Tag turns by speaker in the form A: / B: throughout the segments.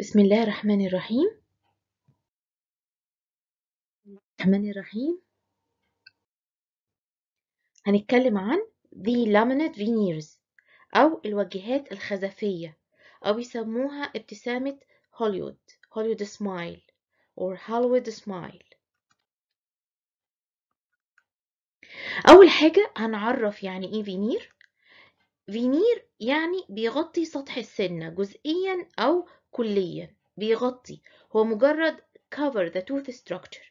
A: بسم الله الرحمن الرحيم الرحمن الرحيم هنتكلم عن the laminate veneers أو الوجهات الخزفية أو بيسموها ابتسامة هوليوود هوليوود سمايل or هوليوود سمايل أول حاجة هنعرف يعني إيه فينير فينير يعني بيغطي سطح السنة جزئيا أو كليا بيغطي هو مجرد cover the tooth structure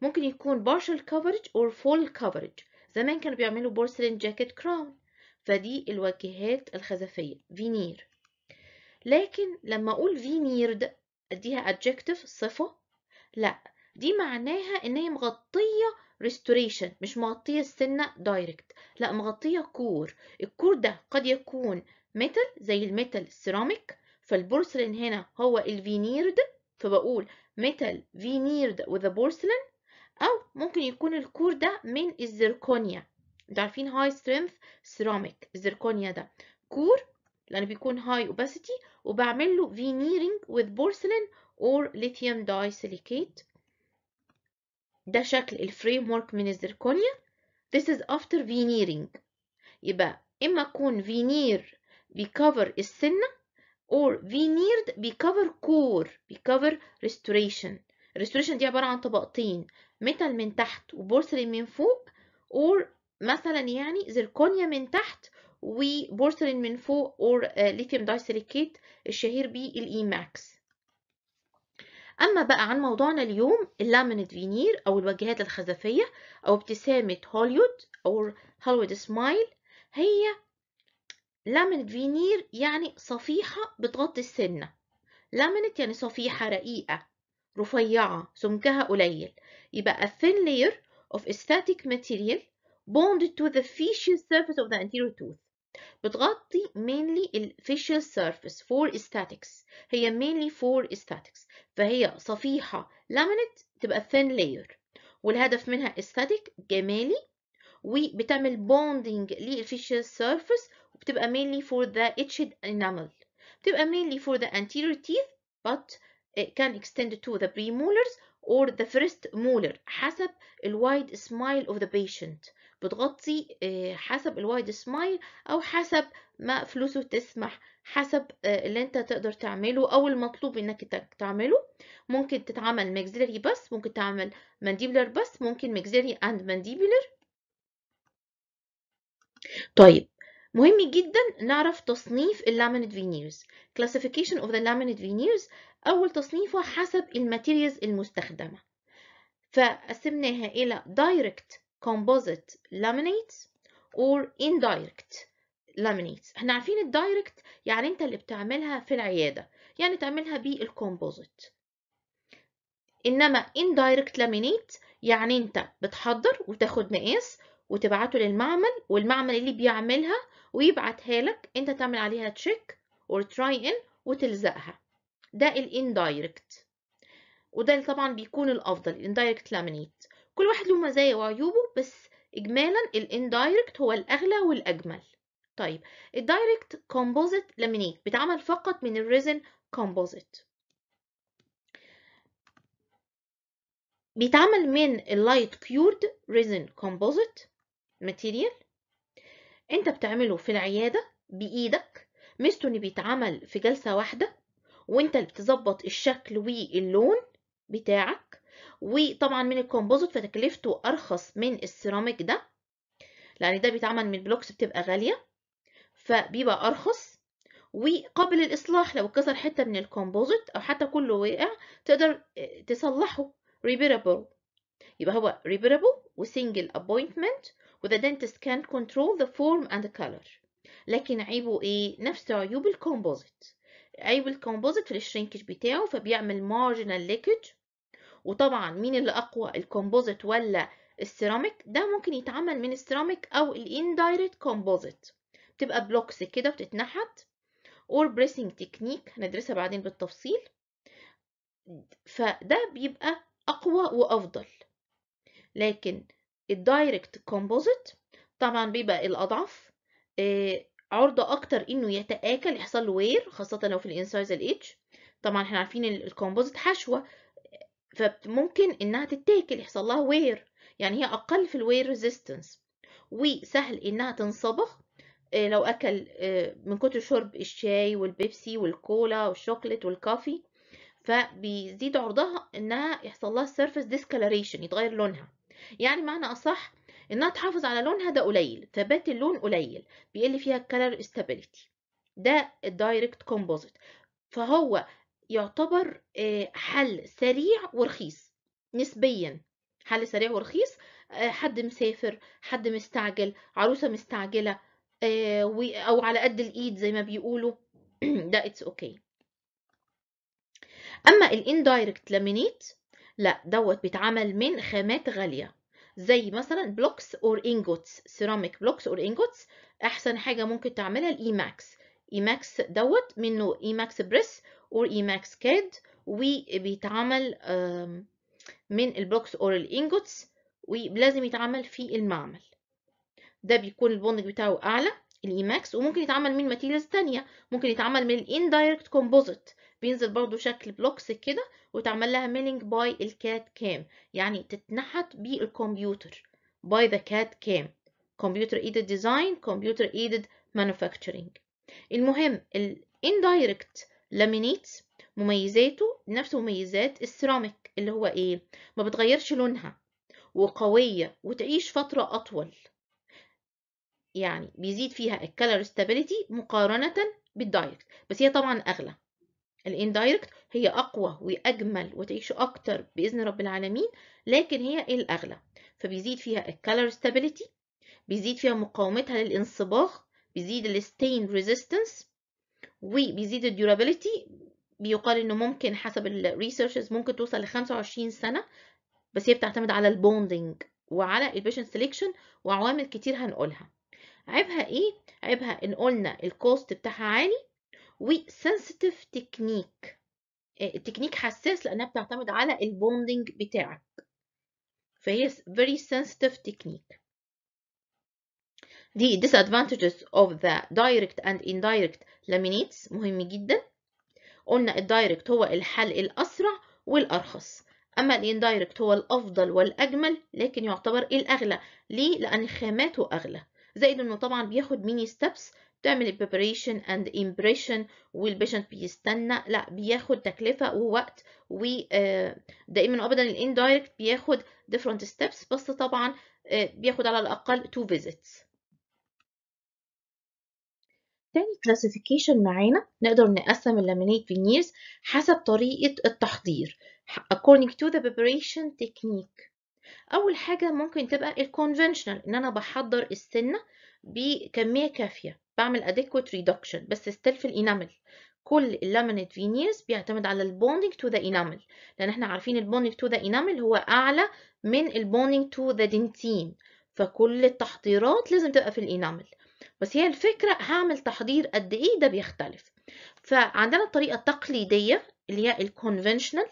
A: ممكن يكون partial coverage or full coverage زمان كانوا بيعملوا porcelain jacket crown فدي الواجهات الخزفية فينير لكن لما أقول فينيرد أديها adjective صفة لا دي معناها إن هي مغطية restoration مش مغطية السنة دايركت لا مغطية كور الكور ده قد يكون ميتال زي الميتال السيراميك فالبورسلين هنا هو الفينيرد فبقول ميتال فينيرد وذا بورسلين أو ممكن يكون الكور ده من الزركونيا انتوا عارفين هاي سترينث سيراميك الزركونيا ده كور لأنه يعني بيكون هاي اوباسيتي وبعمل له فينيرنج بورسلين اور ليثيوم داي سيليكيت ده شكل الفريم ورك من الزركونيا this is after veneering يبقى إما أكون veneer بيكفر السنة or veneered بيكفر core بيكفر restoration restoration دي عبارة عن طبقتين metal من تحت وبورسلين من فوق or مثلا يعني زركونيا من تحت وبورسلين من فوق or uh, lithium disilicate الشهير بيه الإي ماكس e أما بقى عن موضوعنا اليوم اللامنت فينير أو الوجهات الخزفية أو ابتسامة هوليود أو هوليود سمايل هي لامنت فينير يعني صفيحة بتغطي السنة لامنت يعني صفيحة رقيقة رفيعة سمكها قليل يبقى a thin layer of static material bonded to the facial surface of the anterior tooth بتغطي mainly ال facial surface for statics هي mainly for statics فهي صفيحة لامنت تبقى thin layer والهدف منها static جمالي وبتعمل بوندنج للفيشل سيرفيس وبتبقى mainly for the etched enamel بتبقى mainly for the anterior teeth but it can extend to the premolars or the first molar حسب الوايد smile of the patient بتغطي حسب الوايد smile او حسب ما فلوسه تسمح حسب اللي انت تقدر تعمله او المطلوب انك تعمله ممكن تتعمل maxillary بس ممكن تعمل mandibular بس ممكن maxillary and mandibular طيب مهم جدا نعرف تصنيف اللامينت فينيرز classification of the laminate veneers أول تصنيفه حسب الماتيريالز المستخدمة فقسمناها إلى direct composite laminates or indirect laminates احنا عارفين الدايركت يعني انت اللي بتعملها في العيادة يعني تعملها بالكومبوزيت انما indirect laminate يعني انت بتحضر وتاخد مقاس وتبعته للمعمل والمعمل اللي بيعملها ويبعتها لك انت تعمل عليها تشيك اور تراي ان وتلزقها ده الاندايركت وده طبعا بيكون الافضل الاندايركت لامينيت كل واحد له مزايا وعيوبه بس اجمالا الاندايركت هو الاغلى والاجمل طيب الدايركت كومبوزيت لامينيت بيتعمل فقط من الريزن كومبوزيت بيتعمل من اللايت كيورد ريزن كومبوزيت ماتيريال انت بتعمله في العياده بايدك ميزته ان بيتعمل في جلسه واحده وانت اللي بتظبط الشكل واللون بتاعك وطبعا من الكومبوزيت فتكلفته ارخص من السيراميك ده لان ده بيتعمل من بلوكس بتبقى غاليه فبيبقى ارخص وقابل للاصلاح لو اتكسر حته من الكومبوزيت او حتى كله وقع تقدر آه، تصلحه ريبيرابل يبقى هو ريبيرابل وسنجل ابوينتمنت وذا dentist can control the form and the color لكن عيبه ايه نفس عيوب الكومبوزيت عيب الكومبوزيت في الشرينكج بتاعه فبيعمل مارجنال ليكج وطبعا مين اللي اقوى الكومبوزيت ولا السيراميك ده ممكن يتعمل من السيراميك او الاندايركت كومبوزيت بتبقى بلوكس كده بتتنحت اور بريسنج تكنيك هندرسها بعدين بالتفصيل فده بيبقى اقوى وافضل لكن الدايركت كومبوزيت طبعا بيبقى الأضعف آه، عرضة أكتر إنه يتآكل يحصل له وير خاصة لو في الانسايز ايدج طبعا احنا عارفين الكومبوزيت حشوة فممكن إنها تتاكل يحصل لها وير يعني هي أقل في الوير ريزيستنس وسهل إنها تنصبغ آه، لو أكل آه، من كتر شرب الشاي والبيبسي والكولا والشوكليت والكافي فبيزيد عرضها إنها يحصل لها سيرفيس ديسكلريشن يتغير لونها يعني معنى أصح إنها تحافظ على لونها ده قليل ثبات اللون قليل بيقل فيها الكالر استابيليتي ده الدايركت كومبوزيت فهو يعتبر آه، حل سريع ورخيص نسبيا حل سريع ورخيص آه، حد مسافر حد مستعجل عروسه مستعجله آه، او على قد الايد زي ما بيقولوا ده اتس اوكي okay. اما الاندايركت لامينيت لا دوت بيتعمل من خامات غاليه زي مثلا بلوكس اور انجوتس سيراميك بلوكس اور انجوتس احسن حاجه ممكن تعملها اي ماكس دوت منه ماكس بريس اور ماكس كاد وبيتعمل من البلوكس اور الانجوتس ولازم يتعمل في المعمل ده بيكون البوندنج بتاعه اعلى ماكس وممكن يتعمل من ماتيريالز تانية ممكن يتعمل من الاندايركت كومبوزيت بينزل برضو شكل بلوكس كده وتعمل لها ميلينج باي الكات كام يعني تتنحت بالكمبيوتر باي ذا كات كام كمبيوتر ايدد ديزاين كمبيوتر ايدد مانوفاكتشرنج المهم الاندايركت لامينيتس مميزاته نفس مميزات السيراميك اللي هو ايه ما بتغيرش لونها وقوية وتعيش فترة أطول يعني بيزيد فيها الكالر ستابيليتي مقارنة بالدايركت بس هي طبعا أغلى الاندايركت هي اقوى واجمل وتعيش اكتر باذن رب العالمين لكن هي إيه الاغلى فبيزيد فيها الكالر ستابيليتي بيزيد فيها مقاومتها للانصباغ بيزيد الستين ريزيستنس وبيزيد الديورابيليتي بيقال انه ممكن حسب الريسيرشز ممكن توصل ل 25 سنه بس هي بتعتمد على البوندنج وعلى البيشن سيليكشن وعوامل كتير هنقولها عيبها ايه عيبها ان قلنا الكوست بتاعها عالي وسنسيتيف تكنيك التكنيك حساس لانها بتعتمد على البوندنج بتاعك فهي very sensitive technique دي disadvantages of the direct and indirect laminates مهم جدا قلنا الدايركت هو الحل الأسرع والأرخص أما الاندايركت هو الأفضل والأجمل لكن يعتبر الأغلى ليه؟ لأن خاماته أغلى زائد إنه طبعا بياخد ميني ستابس تعمل preparation and impression والبيشنت بيستنى لا بياخد تكلفه ووقت ودائما آه، وابدا الاندايركت بياخد different steps بس طبعا آه، بياخد على الاقل two visits تاني كلاسيفيكيشن معانا نقدر نقسم اللامينيت فينيرز حسب طريقة التحضير according to the preparation technique أول حاجة ممكن تبقى الكونفنشنال إن أنا بحضر السنة بكمية كافية بعمل adequate reduction بس still في الانامل كل اللامينيت فينيرز بيعتمد على البوندنج تو ذا انامل لان احنا عارفين البوندنج تو ذا انامل هو اعلى من البوندنج تو ذا دنتين فكل التحضيرات لازم تبقى في الانامل بس هي الفكره هعمل تحضير قد ايه ده بيختلف فعندنا الطريقه التقليديه اللي هي الكونفنشنال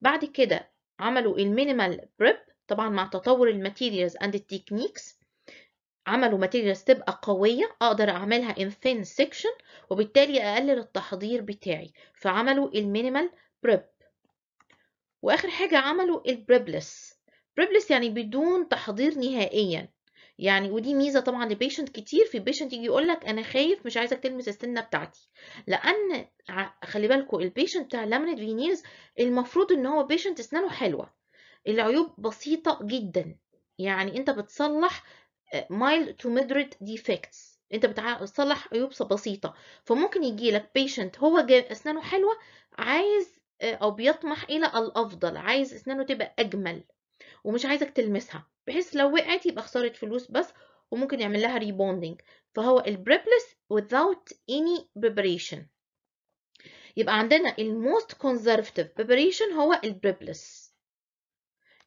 A: بعد كده عملوا المينيمال بريب طبعا مع تطور الماتيريالز اند التكنيكس عملوا ماتيريالز تبقى قوية أقدر أعملها in thin section وبالتالي أقلل التحضير بتاعي فعملوا المينيمال بريب وآخر حاجة عملوا البريبلس بريبلس يعني بدون تحضير نهائيا يعني ودي ميزه طبعا لبيشنت كتير في بيشنت يجي يقول لك انا خايف مش عايزك تلمس السنه بتاعتي لان خلي بالكوا البيشنت بتاع لامينيت فينيرز المفروض ان هو بيشنت اسنانه حلوه العيوب بسيطه جدا يعني انت بتصلح آه، mild to moderate defects انت بتصلح عيوب بسيطه فممكن يجي لك بيشنت هو اسنانه حلوه عايز آه، او بيطمح الى الافضل عايز اسنانه تبقى اجمل ومش عايزك تلمسها بحيث لو وقعت يبقى خساره فلوس بس وممكن يعمل لها ريبوندنج فهو البريبلس without any preparation يبقى عندنا الموست conservative preparation هو البريبلس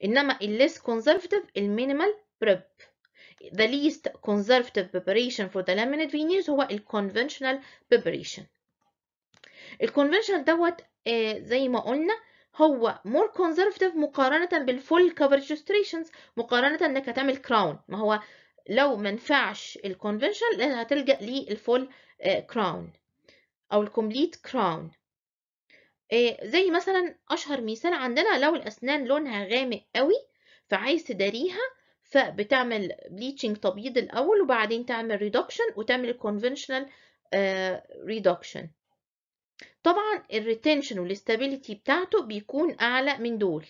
A: انما الليس conservative المينيمال بريب the least conservative preparation for the laminate veneers هو ال conventional preparation ال conventional دوت زي ما قلنا هو more conservative مقارنة بال full coverage restorations مقارنة انك هتعمل crown ما هو لو منفعش conventional هتلجأ full crown او complete crown زي مثلا اشهر مثال عندنا لو الاسنان لونها غامق قوي فعايز تداريها فبتعمل بليتشنج تبييض الاول وبعدين تعمل ريدكشن وتعمل الكونفنشنال آه، ريدكشن طبعا الريتنشن والاستابيليتي بتاعته بيكون اعلى من دول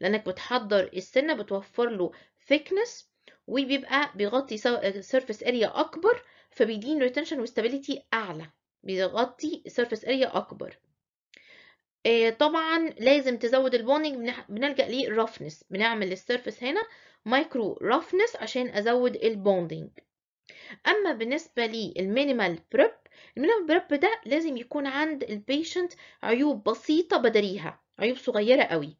A: لانك بتحضر السنه بتوفر له ثيكنس وبيبقى بيغطي سيرفيس اريا آه، اكبر فبيدين ريتنشن واستابيليتي اعلى بيغطي سيرفيس اريا اكبر آه، طبعا لازم تزود البوننج بنلجا للرفنس بنعمل السيرفيس هنا مايكرو رفنس عشان ازود البوندينج اما بالنسبه للمينيمال بريب المينيمال بريب ده لازم يكون عند البيشنت عيوب بسيطه بدريها عيوب صغيره قوي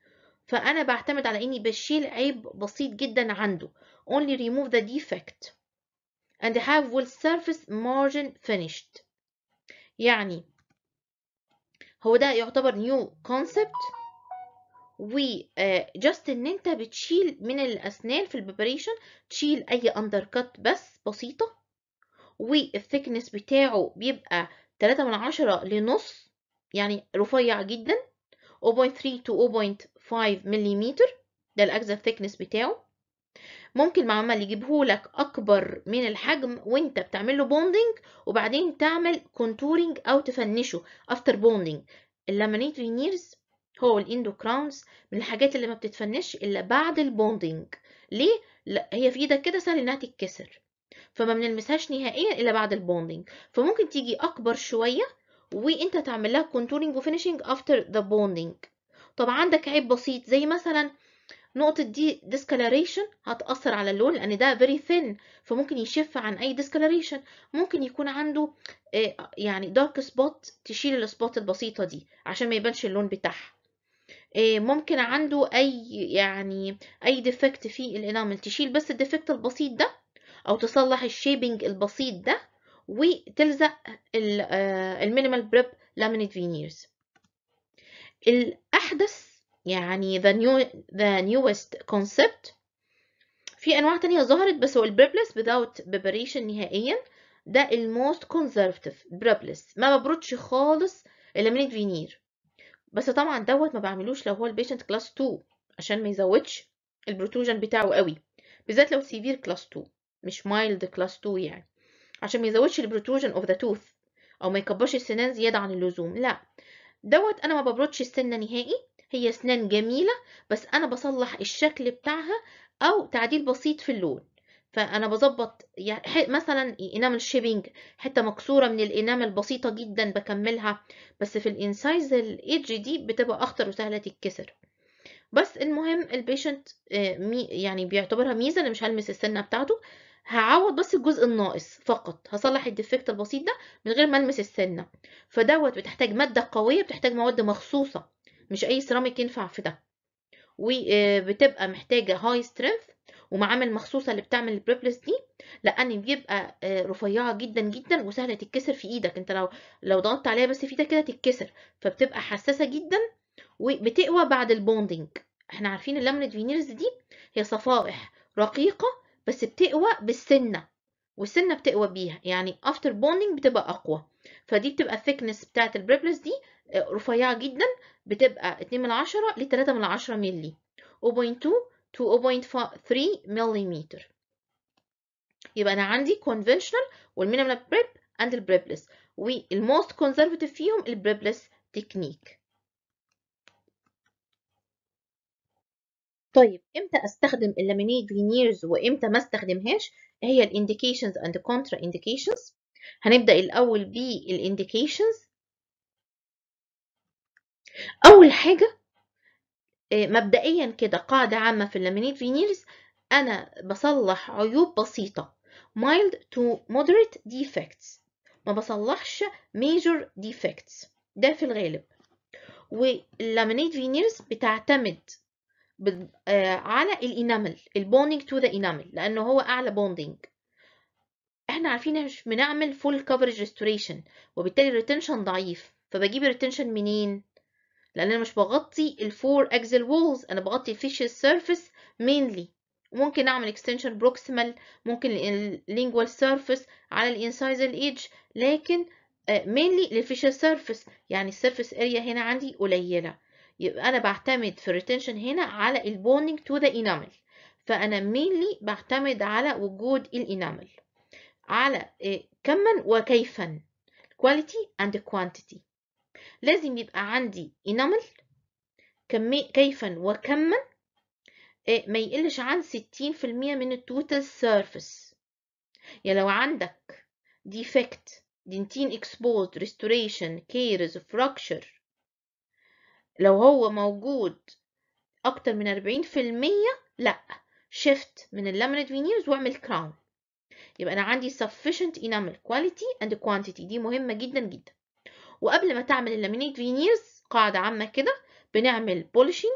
A: فانا بعتمد على اني بشيل عيب بسيط جدا عنده only remove the defect and have will surface margin finished يعني هو ده يعتبر new concept وجاست آه، ان انت بتشيل من الاسنان في البريبريشن تشيل اي اندر كات بس بسيطه والثيكنس بتاعه بيبقى 3 من عشرة لنص يعني رفيع جدا 0.3 to 0.5 ملم ده الاجزاء الثيكنس بتاعه ممكن معمل يجيبهولك اكبر من الحجم وانت بتعمله بوندنج وبعدين تعمل كونتورنج او تفنشه افتر بوندنج اللامينيت فينيرز هو الاندوكراونز من الحاجات اللي ما بتتفنش الا بعد البوندنج ليه لا هي في ايدك كده سهل انها تتكسر فما بنلمسهاش نهائيا الا بعد البوندنج فممكن تيجي اكبر شويه وانت تعمل لها كونتورنج وفينيشنج افتر ذا بوندنج طب عندك عيب بسيط زي مثلا نقطة دي discoloration هتأثر على اللون لأن ده فيري ثين فممكن يشف عن أي discoloration ممكن يكون عنده آه، يعني دارك سبوت تشيل السبوت البسيطة دي عشان ما يبانش اللون بتاعها إيه، ممكن عنده اي يعني اي ديفكت في الانامل تشيل بس الديفكت البسيط ده او تصلح الشيبنج البسيط ده وتلزق المينيمال بريب لامينيت فينيرز الاحدث يعني the new the newest concept في انواع تانية ظهرت بس هو البريبلس without preparation نهائيا ده الموست كونزرفتيف بريبلس ما ببردش خالص اللامينيت فينير بس طبعا دوت ما بعملوش لو هو البيشنت كلاس 2 عشان ما يزودش البروتروجن بتاعه قوي بالذات لو سيفير كلاس 2 مش مايلد كلاس 2 يعني عشان ما يزودش البروتروجن اوف ذا توث او ما يكبرش السنان زياده عن اللزوم لا دوت انا ما ببردش السنه نهائي هي سنان جميله بس انا بصلح الشكل بتاعها او تعديل بسيط في اللون فانا بظبط يعني مثلا انامل شيبنج حته مكسوره من الانامل بسيطه جدا بكملها بس في الانسايز الايدج دي بتبقى اخطر وسهله تتكسر بس المهم البيشنت آه، يعني بيعتبرها ميزه انا مش هلمس السنه بتاعته هعوض بس الجزء الناقص فقط هصلح الديفكت البسيط ده من غير ما المس السنه فدوت بتحتاج ماده قويه بتحتاج مواد مخصوصه مش اي سيراميك ينفع في ده وبتبقى آه، محتاجه هاي سترينث ومعامل مخصوصه اللي بتعمل البريبلس دي لان بيبقى آه، رفيعه جدا جدا وسهله تتكسر في ايدك انت لو لو ضغطت عليها بس في ايدك كده تتكسر فبتبقى حساسه جدا وبتقوى بعد البوندنج احنا عارفين اللامنت فينيرز دي هي صفائح رقيقه بس بتقوى بالسنه والسنه بتقوى بيها يعني افتر بوندنج بتبقى اقوى فدي بتبقى الثيكنس بتاعت البريبلس دي آه، رفيعه جدا بتبقى 2 من 10 ل 3 من 10 مللي 0.2 2.3 ملم يبقى انا عندي conventional والمينيمال بريب اند البريبلس والموست كونزرفاتيف فيهم البريبلس تكنيك طيب امتى استخدم اللامينيت فينيرز وامتى ما استخدمهاش إيه هي الانديكيشنز اند كونترا انديكيشنز هنبدا الاول بالانديكيشنز اول حاجه إيه، مبدئيا كده قاعدة عامة في اللامينيت فينيرز أنا بصلح عيوب بسيطة mild to moderate defects ما بصلحش major defects ده في الغالب واللامينيت فينيرز بتعتمد آه، على الانامل البوندنج تو ذا انامل لانه هو اعلى بوندنج احنا عارفين مش بنعمل فول كفرج ريستوريشن وبالتالي الريتنشن ضعيف فبجيب الريتنشن منين لان انا مش بغطي الفور اكزل وولز انا بغطي الفيشل سيرفيس مينلي ممكن اعمل اكستنشن بروكسيمال ممكن اللينجوال سيرفيس على الانسايزال ايدج لكن مينلي للفيشل سيرفيس يعني السيرفيس اريا هنا عندي قليله يبقى انا بعتمد في الريتنشن هنا على البوندنج تو ذا انامل فانا مينلي بعتمد على وجود الانامل على آه، كما وكيفا quality and quantity لازم يبقى عندي انامل كمي كيفا وكما آه، ما يقلش عن 60% من التوتال سيرفيس يعني لو عندك ديفكت دنتين اكسبوزد ريستوريشن كيرز فراكشر لو هو موجود اكتر من 40% لا شيفت من اللامنت فينيرز واعمل كراون يبقى انا عندي sufficient enamel quality and quantity دي مهمه جدا جدا وقبل ما تعمل اللامينيت فينيرز قاعدة عامة كده بنعمل بولشينج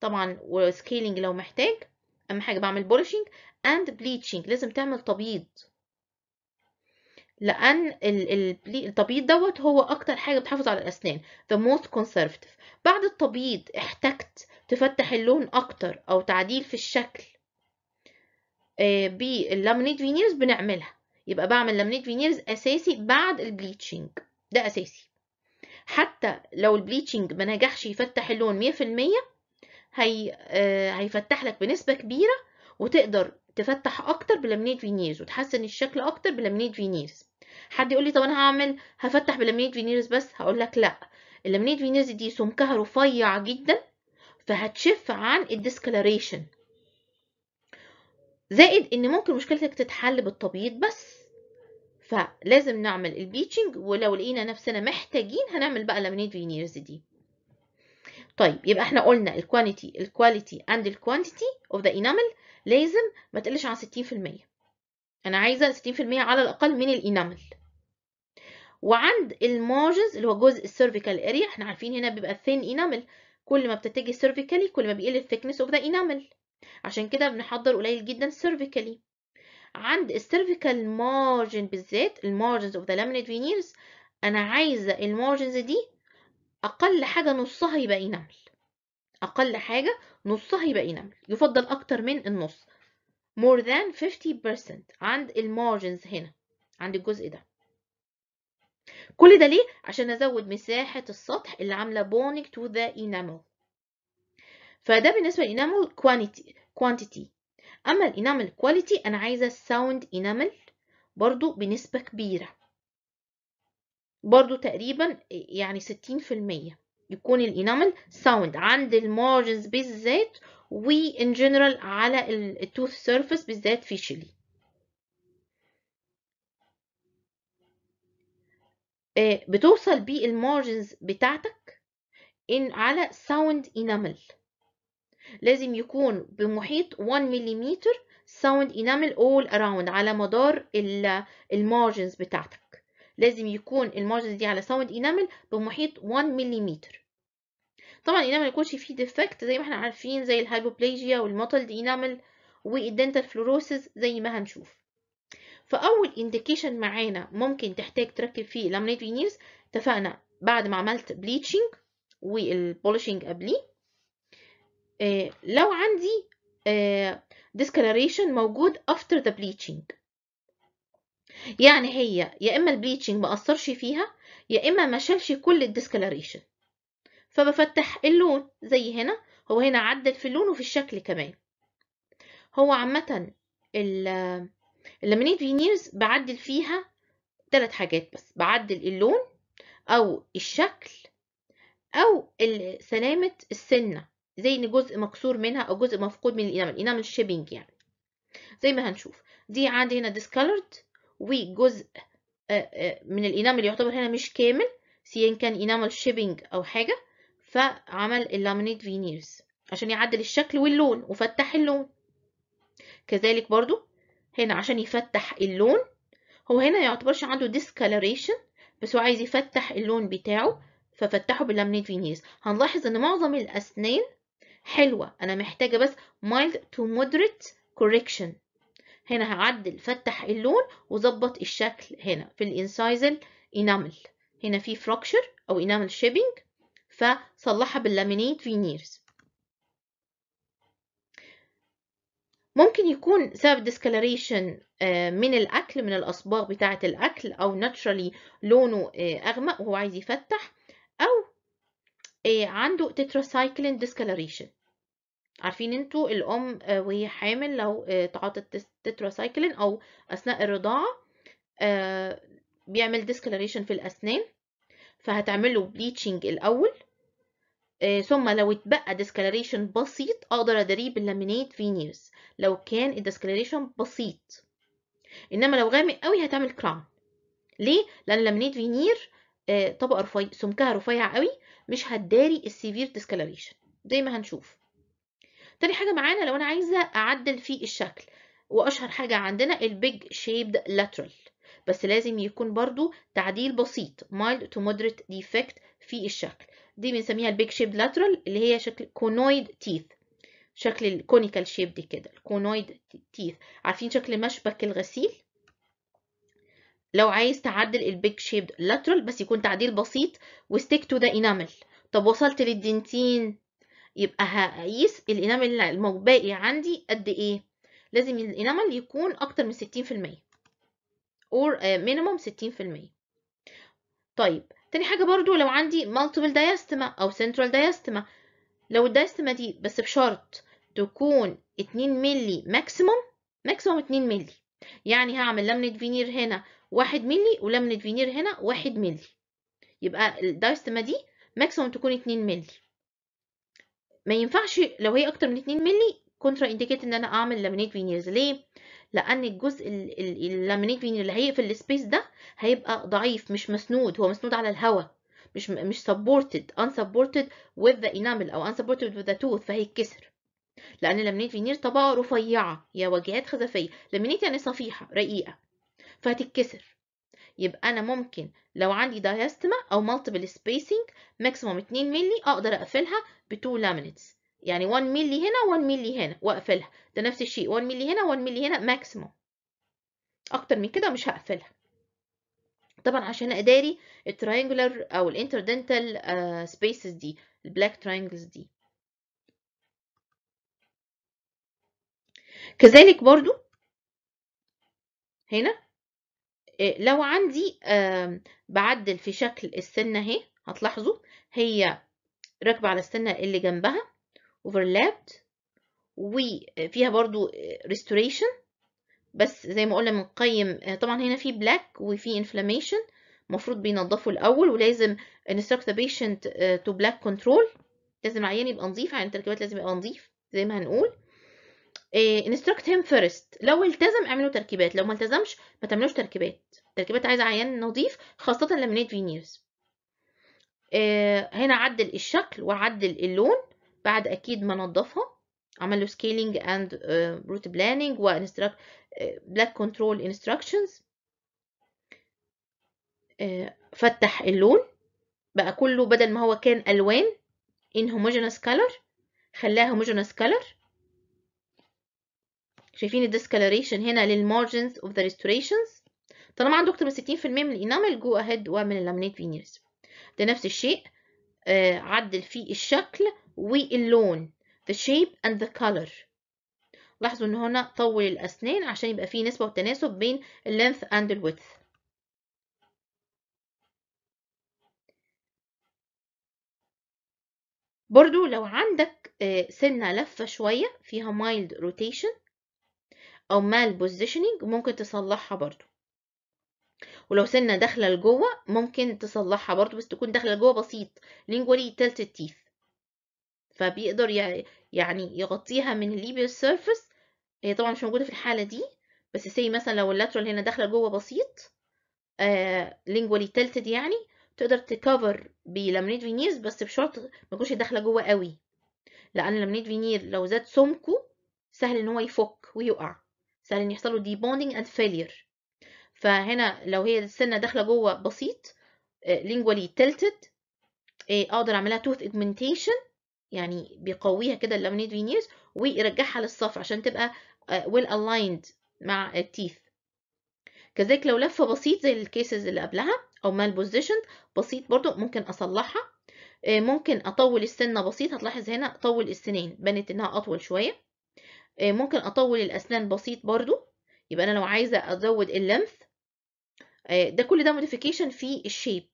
A: طبعا وسكيلينج لو محتاج أهم حاجة بعمل بولشينج اند بليتشينج لازم تعمل تبييض لأن التبييض دوت هو أكتر حاجة بتحافظ على الأسنان the most conservative بعد التبييض احتجت تفتح اللون أكتر أو تعديل في الشكل آه، باللامينيت فينيرز بنعملها يبقى بعمل لامينيت فينيرز أساسي بعد البليتشينج ده اساسي حتى لو البليتشنج ما نجحش يفتح اللون 100% هي آه هيفتح لك بنسبه كبيره وتقدر تفتح اكتر بلامينيت فينيرز وتحسن الشكل اكتر بلامينيت فينيرز حد يقول لي طب انا هعمل هفتح بلامينيت فينيرز بس هقول لك لا اللامينيت فينيرز دي سمكها رفيع جدا فهتشف عن الديسكلريشن زائد ان ممكن مشكلتك تتحل بالتبييض بس فلازم نعمل البيتشنج ولو لقينا نفسنا محتاجين هنعمل بقى لامينيت فينيرز دي طيب يبقى احنا قلنا الكوانتي الكواليتي اند الكوانتيتي اوف ذا انامل لازم ما تقلش عن 60% انا عايزه 60% على الاقل من الانامل وعند المارجنز اللي هو جزء السيرفيكال اريا احنا عارفين هنا بيبقى ثين انامل كل ما بتتجه سيرفيكالي كل ما بيقل الثيكنس اوف ذا انامل عشان كده بنحضر قليل جدا سيرفيكالي عند السيرفيكال مارجن بالذات المارجنز اوف ذا لامينيت فينيرز انا عايزه المارجنز دي اقل حاجه نصها يبقى انامل اقل حاجه نصها يبقى انامل يفضل اكتر من النص more than 50% عند المارجنز هنا عند الجزء ده كل ده ليه عشان ازود مساحه السطح اللي عامله بونك تو ذا enamel فده بالنسبه للانامل كوانتي كوانتيتي أما الإنامل كواليتي أنا عايزة الساوند إنامل برضو بنسبة كبيرة برضو تقريبا يعني ستين في المية يكون الإنامل ساوند عند المارجنز بالذات وإن جنرال على التوث سيرفيس بالذات في شيلي آه، بتوصل بيه المارجنز بتاعتك إن على ساوند إنامل لازم يكون بمحيط 1 ملم ساوند انامل اول اراوند على مدار المارجنز بتاعتك لازم يكون المارجنز دي على ساوند انامل بمحيط 1 ملم طبعا الانامل يكونش فيه ديفكت زي ما احنا عارفين زي الهايبوبليجيا والموتلد انامل والدنتال فلوروسيس زي ما هنشوف فاول انديكيشن معانا ممكن تحتاج تركب فيه لامينيت فينيرز اتفقنا بعد ما عملت بليتشنج والبولشنج قبليه آه، لو عندي آه، discoloration موجود after the bleaching يعني هي يا اما البليتشنج ما اثرش فيها يا اما ما شالش كل الديسكلريشن فبفتح اللون زي هنا هو هنا عدل في اللون وفي الشكل كمان هو عامه اللامينيت فينيرز بعدل فيها ثلاث حاجات بس بعدل اللون او الشكل او سلامه السنه زي ان جزء مكسور منها او جزء مفقود من الانامل انامل شيبنج يعني زي ما هنشوف دي عندي هنا discolored وجزء آه، آه، من الانامل يعتبر هنا مش كامل سي ان كان انامل شيبنج او حاجه فعمل اللامينيت فينيرز عشان يعدل الشكل واللون وفتح اللون كذلك برضو هنا عشان يفتح اللون هو هنا يعتبرش عنده discoloration بس هو عايز يفتح اللون بتاعه ففتحه باللامينيت فينيرز هنلاحظ ان معظم الاسنان حلوة أنا محتاجة بس mild to moderate correction هنا هعدل فتح اللون وظبط الشكل هنا في الانسايزل انامل هنا في فراكشر أو انامل شيبنج فصلحها باللامينيت فينيرز ممكن يكون سبب ديسكالريشن آه، من الأكل من الأصباغ بتاعة الأكل أو ناتشرالي لونه آه، أغمق وهو عايز يفتح أو آه، عنده تتراسايكلين ديسكالريشن عارفين انتوا الام آه، وهي حامل لو آه، تعاطت تتراسايكلين او اثناء الرضاعه آه، بيعمل ديسكلريشن في الاسنان فهتعمله بليتشنج الاول ثم لو اتبقى ديسكلريشن بسيط اقدر ادريه باللامينيت فينيرز لو كان الديسكلريشن بسيط انما لو غامق قوي هتعمل كراون ليه لان لامينيت فينير طبقه رفيع سمكها رفيع قوي مش هتداري السيفير ديسكلريشن زي ما هنشوف تاني حاجة معانا لو أنا عايزة أعدل في الشكل وأشهر حاجة عندنا البيج شيبد لاترال بس لازم يكون برضو تعديل بسيط mild to moderate defect في الشكل دي بنسميها البيج شيبد لاترال اللي هي شكل كونويد تيث شكل الكونيكال شيب دي كده الكونويد تيث عارفين شكل مشبك الغسيل لو عايز تعدل البيج شيبد لاترال بس يكون تعديل بسيط وستيك تو ذا انامل طب وصلت للدنتين يبقى هقيس الانامل الباقي عندي قد ايه لازم الانامل يكون اكتر من 60% or آه، minimum 60% طيب تاني حاجه برضو لو عندي multiple diastema او central diastema لو الدايستما دي بس بشرط تكون 2 مللي ماكسيموم ماكسيموم 2 مللي يعني هعمل لمنة فينير هنا 1 مللي ولمنة فينير هنا 1 مللي يبقى الدايستما دي ماكسيموم تكون 2 مللي ما ينفعش لو هي اكتر من 2 مللي كونترا انديكيت ان انا اعمل لامينيت فينيرز ليه لان الجزء اللامينيت فينير اللي هيقفل السبيس ده هيبقى ضعيف مش مسنود هو مسنود على الهواء مش مش سبورتد unsupported وذ the انامل او انسبورتد وذ the توث فهيتكسر لان اللامينيت فينير طبقه رفيعه يا وجهات خزفيه لامينيت يعني صفيحه رقيقه فهتتكسر يبقى انا ممكن لو عندي دايستما او مالتيبل سبيسينج ماكسيموم 2 مللي اقدر اقفلها ب 2 لامينتس يعني 1 مللي هنا 1 مللي هنا واقفلها ده نفس الشيء 1 مللي هنا 1 مللي هنا ماكسيموم اكتر من كده مش هقفلها طبعا عشان اداري التراينجولار او الانتردنتال سبيسز آه، دي البلاك ترينجلز دي كذلك برضو هنا آه، لو عندي بعدل في شكل السنة اهي هتلاحظوا هي راكبة على السنة اللي جنبها overlapped وفيها برضو آه، restoration بس زي ما قلنا بنقيم آه، طبعا هنا في black وفي inflammation المفروض بينضفوا الأول ولازم instruct the patient to black control لازم عيان يبقى نظيف عيان التركيبات لازم يبقى نظيف زي ما هنقول إيه، instruct him first لو التزم اعملوا تركيبات لو ما التزمش ما تعملوش تركيبات تركيبات عايزه عيان نظيف خاصه لامينيت إيه، فينيرز هنا عدل الشكل وعدل اللون بعد اكيد ما نضفها عمل له سكيلينج اند روت بلاننج وانستراك بلاك كنترول انستراكشنز فتح اللون بقى كله بدل ما هو كان الوان ان هوموجينس كلر خلاها هوموجينس كلر شايفين الديسكالوريشن هنا للمارجنز اوف ذا ريستوريشنز طالما عندك اكتر من 60% من الانامل جو اهيد واعمل اللامينيت فينيرز ده نفس الشيء آه عدل فيه الشكل واللون the shape and the color لاحظوا ان هنا طول الاسنان عشان يبقى فيه نسبه وتناسب بين اللينث اند الويدث برضو لو عندك آه، سنه لفه شويه فيها mild rotation أو مال بوزيشننج ممكن تصلحها برضو ولو سنة داخلة لجوه ممكن تصلحها برضو بس تكون داخلة لجوه بسيط لينجوالي تلت التيث فبيقدر يعني يغطيها من الليبيال سيرفيس هي طبعا مش موجودة في الحالة دي بس سي مثلا لو اللاترال هنا داخلة لجوه بسيط آه لينجولي تلتد يعني تقدر تكفر بلامينيت فينيرز بس بشرط ما يكونش داخلة جوه قوي لأن لامينيت فينير لو زاد سمكه سهل ان هو يفك ويقع سهل يحصلوا دي بوندنج اند فيلير فهنا لو هي السنه داخله جوه بسيط لينجوالي آه، تلتد آه، اقدر اعملها توث اجمنتيشن يعني بيقويها كده اللامينيد فينيرز ويرجعها للصفر عشان تبقى ويل آه، well الايند مع التيث كذلك لو لفه بسيط زي الكيسز اللي قبلها او مال بوزيشن بسيط برضو ممكن اصلحها ممكن اطول السنه بسيط هتلاحظ هنا اطول السنين بنت انها اطول شويه آه، ممكن اطول الاسنان بسيط برضو يبقى انا لو عايزه ازود اللمث آه، ده كل ده موديفيكيشن في الشيب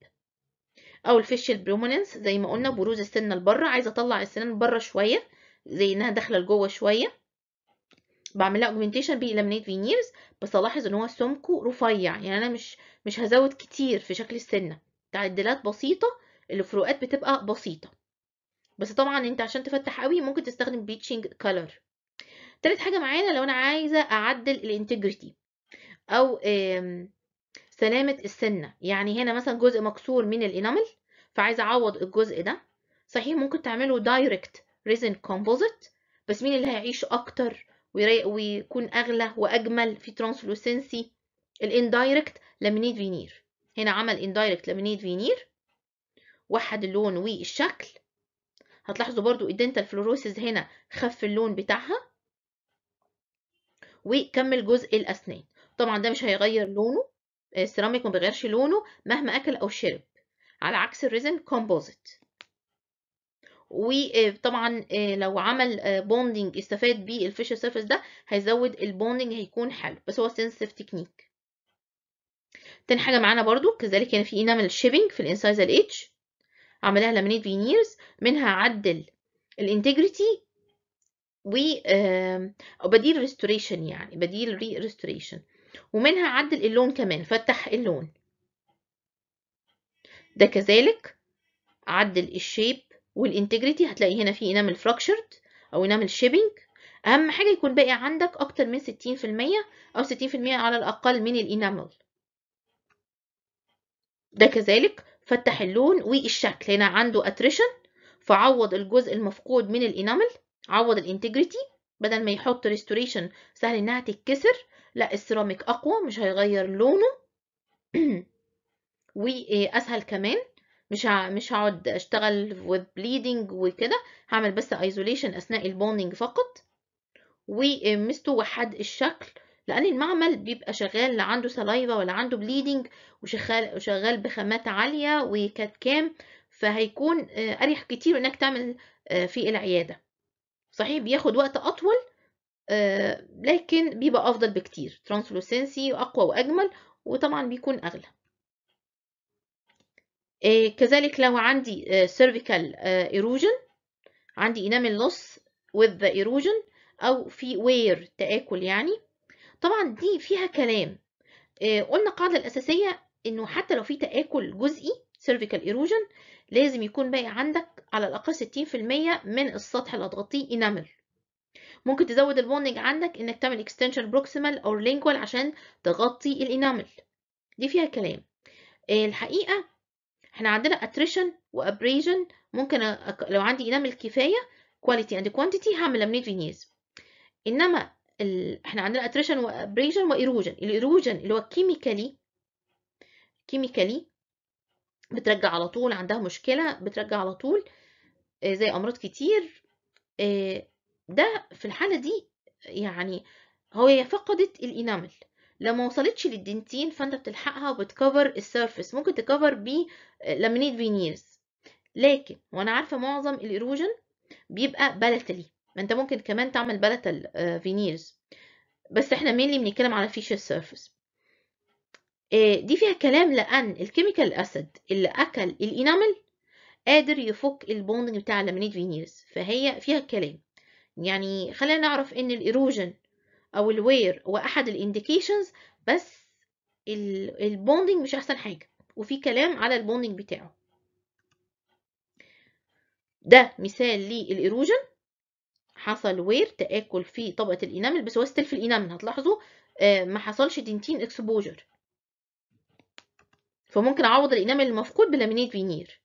A: او الفيشل بروميننس زي ما قلنا بروز السنه لبره عايزه اطلع السنان بره شويه زي انها داخله لجوه شويه بعمل لها اوجمنتيشن بالامينيت فينيرز بس الاحظ ان هو سمكه رفيع يعني انا مش مش هزود كتير في شكل السنه تعديلات بسيطه الفروقات بتبقى بسيطه بس طبعا انت عشان تفتح قوي ممكن تستخدم بيتشينج كولر تالت حاجه معانا لو انا عايزه اعدل الانتجريتي او سلامه السنه يعني هنا مثلا جزء مكسور من الانامل فعايزه اعوض الجزء ده صحيح ممكن تعمله دايركت ريزن كومبوزيت بس مين اللي هيعيش اكتر ويكون اغلى واجمل في ترانسلوسنسي الاندايركت لامينيت فينير هنا عمل اندايركت لامينيت فينير وحد اللون والشكل هتلاحظوا برضو الدنتال فلوروسيس هنا خف اللون بتاعها وكمل جزء الأسنان طبعا ده مش هيغير لونه آه، السيراميك ما بيغيرش لونه مهما أكل أو شرب على عكس الريزن كومبوزيت وطبعا آه، لو عمل بوندنج آه، استفاد بيه الفيشر سيرفيس ده هيزود البوندنج هيكون حلو بس هو سنسيف تكنيك تاني حاجه معانا برضو كذلك هنا يعني في انامل شيبنج في الانسايزال اتش عملها لامينيت فينيرز منها عدل الانتجريتي و وبديل ريستوريشن يعني بديل ري ريستوريشن ومنها عدل اللون كمان فتح اللون ده كذلك عدل الشيب والانتجريتي هتلاقي هنا في انامل فراكشرد او انامل شيبنج اهم حاجه يكون باقي عندك اكتر من 60% او 60% على الاقل من الانامل ده كذلك فتح اللون والشكل هنا عنده اتريشن فعوض الجزء المفقود من الانامل عوض الانتجريتي بدل ما يحط ريستوريشن سهل انها تتكسر لا السيراميك اقوى مش هيغير لونه واسهل كمان مش مش هقعد اشتغل وبليدنج وكده هعمل بس ايزوليشن اثناء البوندنج فقط ومستو وحد الشكل لان المعمل بيبقى شغال لا عنده سلايفا ولا عنده بليدنج وشغال وشغال بخامات عاليه وكات كام فهيكون آه، اريح كتير انك تعمل آه، في العياده صحيح بياخد وقت أطول آه، لكن بيبقى أفضل بكتير ترانسلوسنسي أقوى وأجمل وطبعا بيكون أغلى آه، كذلك لو عندي آه، cervical erosion عندي enamel loss with the erosion أو في wear تآكل يعني طبعا دي فيها كلام قلنا القاعدة الأساسية إنه حتى لو في تآكل جزئي cervical erosion لازم يكون باقي عندك على الأقل ستين في المية من السطح اللي هتغطيه إنامل ممكن تزود البوندنج عندك إنك تعمل اكستنشن بروكسيمال أو لينجوال عشان تغطي الإنامل دي فيها كلام آه، الحقيقة احنا عندنا اتريشن وابريجن ممكن لو عندي انامل كفاية كواليتي اند كوانتيتي هعمل لامنيت فينيز انما ال... احنا عندنا اتريشن وابريجن وايروجن الايروجن اللي هو كيميكالي كيميكالي بترجع على طول عندها مشكلة بترجع على طول آه، زي أمراض كتير آه، ده في الحالة دي يعني هو فقدت الإنامل لما وصلتش للدنتين فانت بتلحقها وبتكفر السيرفس ممكن تكفر ب لامينيت آه، فينيرز لكن وانا عارفه معظم الايروجن بيبقى بلتلي ما انت ممكن كمان تعمل بلتل فينيرز بس احنا مينلي بنتكلم على فيشر سيرفس إيه، دي فيها كلام لأن الكيميكال أسد اللي أكل الإنامل قادر يفك البوندنج بتاع اللامينيت فينيرز فهي فيها كلام يعني خلينا نعرف إن الإيروجن أو الوير هو أحد الإنديكيشنز بس البوندنج مش أحسن حاجة وفي كلام على البوندنج بتاعه ده مثال للإيروجن حصل وير تآكل في طبقة الإنامل بس هو ستيل في الإنامل هتلاحظوا آه، ما حصلش دينتين اكسبوجر فممكن اعوض الانامل المفقود بلامينيت فينير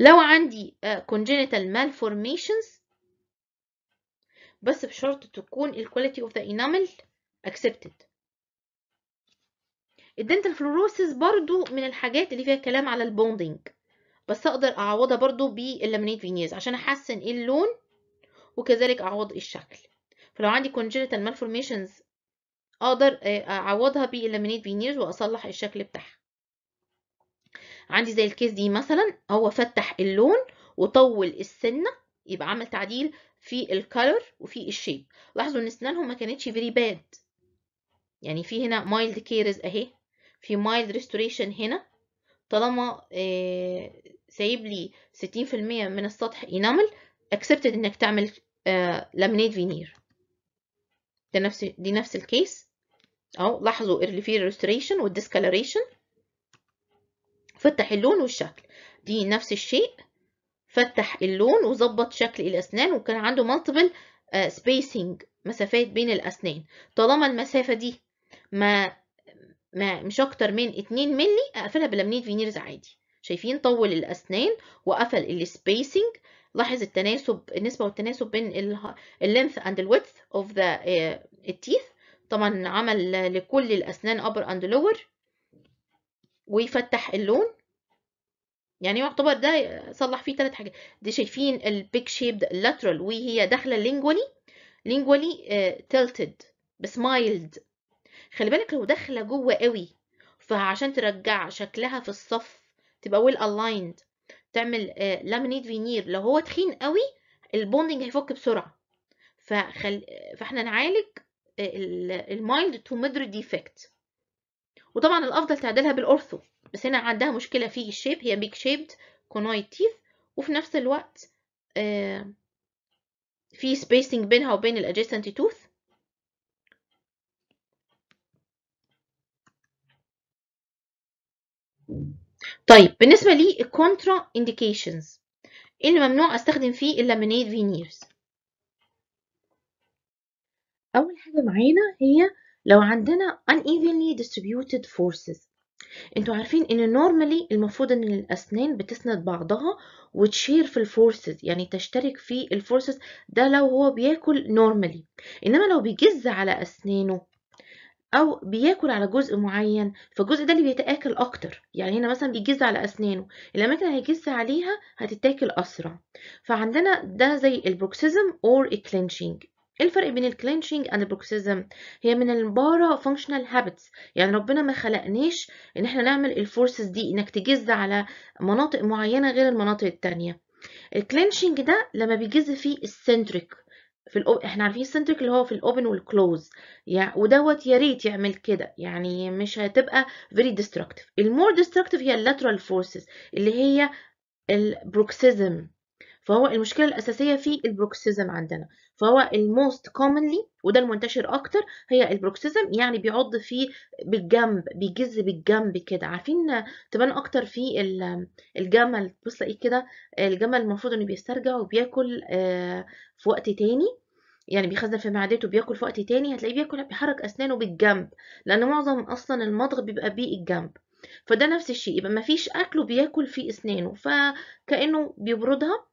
A: لو عندي آه، congenital malformations بس بشرط تكون الكواليتي اوف ذا انامل اكسبتد الدنتال فلوروسيس برضو من الحاجات اللي فيها كلام على البوندنج بس اقدر اعوضها برضو باللامينيت فينيرز عشان احسن اللون وكذلك اعوض الشكل فلو عندي congenital malformations اقدر آه، اعوضها باليمينيت فينيرز واصلح الشكل بتاعها عندي زي الكيس دي مثلا هو فتح اللون وطول السنه يبقى عمل تعديل في الكالر وفي الشيب لاحظوا ان اسنانهم ما كانتش فيري باد يعني في هنا مايلد كيرز اهي في مايلد ريستوريشن هنا طالما آه، سايب لي 60% من السطح انامل اكسبتد انك تعمل لامينيت آه، فينير ده نفس دي نفس الكيس اهو لاحظوا اللي فيه الريستوريشن والديسكالريشن فتح اللون والشكل دي نفس الشيء فتح اللون وظبط شكل الاسنان وكان عنده مالتيبل آه، سبيسنج مسافات بين الاسنان طالما المسافه دي ما ما مش اكتر من 2 مللي اقفلها بلامينيت فينيرز عادي شايفين طول الاسنان وقفل السبيسنج لاحظ التناسب النسبه والتناسب بين اللينث اند الويدث اوف ذا التيث طبعا عمل لكل الأسنان upper and lower ويفتح اللون يعني يعتبر ده صلح فيه ثلاث حاجات دي شايفين البيك شيبد lateral وهي داخلة لينجوالي لينجوالي تلتد بسمايلد خلي بالك لو داخلة جوه قوي فعشان ترجع شكلها في الصف تبقى ويل well الايند تعمل لامينيت آه، فينير لو هو تخين قوي البوندنج هيفك بسرعة فخل... فاحنا نعالج المايلد تو مودريت ديفكت وطبعا الافضل تعدلها بالاورثو بس هنا عندها مشكله في الشيب هي بيك شيبد كونويد تيث وفي نفس الوقت آه، في سبيسنج بينها وبين الادجيسنت توث طيب بالنسبه للكونترا انديكيشنز اللي ممنوع استخدم فيه اللامينيت فينيرز أول حاجة معانا هي لو عندنا unevenly distributed forces انتوا عارفين ان normally المفروض ان الاسنان بتسند بعضها وتشير في الفورسز يعني تشترك في الفورسز ده لو هو بياكل normally انما لو بيجز على اسنانه او بياكل على جزء معين فالجزء ده اللي بيتاكل اكتر يعني هنا مثلا بيجز على اسنانه الاماكن اللي هيجز عليها هتتاكل اسرع فعندنا ده زي البروكسيزم اور الكلينشنج الفرق بين الكلينشينج اند البروكسيزم هي من البارا فانكشنال هابتس يعني ربنا ما خلقنيش ان احنا نعمل الفورسز دي انك تجز على مناطق معينه غير المناطق التانية الكلينشينج ده لما بيجز فيه السنتريك في الأو... احنا عارفين السنتريك اللي هو في الاوبن والكلوز يعني ودوت يا ريت يعمل كده يعني مش هتبقى فيري destructive المور ديستركتيف هي اللاترال فورسز اللي هي البروكسيزم فهو المشكلة الأساسية في البروكسيزم عندنا فهو الموست كومنلي وده المنتشر أكتر هي البروكسيزم يعني بيعض في بالجنب بيجز بالجنب كده عارفين تبان أكتر في الجمل بص لقيت كده الجمل المفروض إنه بيسترجع وبياكل آه، في وقت تاني يعني بيخزن في معدته بياكل في وقت تاني هتلاقيه بياكل بيحرك أسنانه بالجنب لأن معظم أصلا المضغ بيبقى الجنب فده نفس الشيء يبقى مفيش أكله بياكل في أسنانه فكأنه بيبردها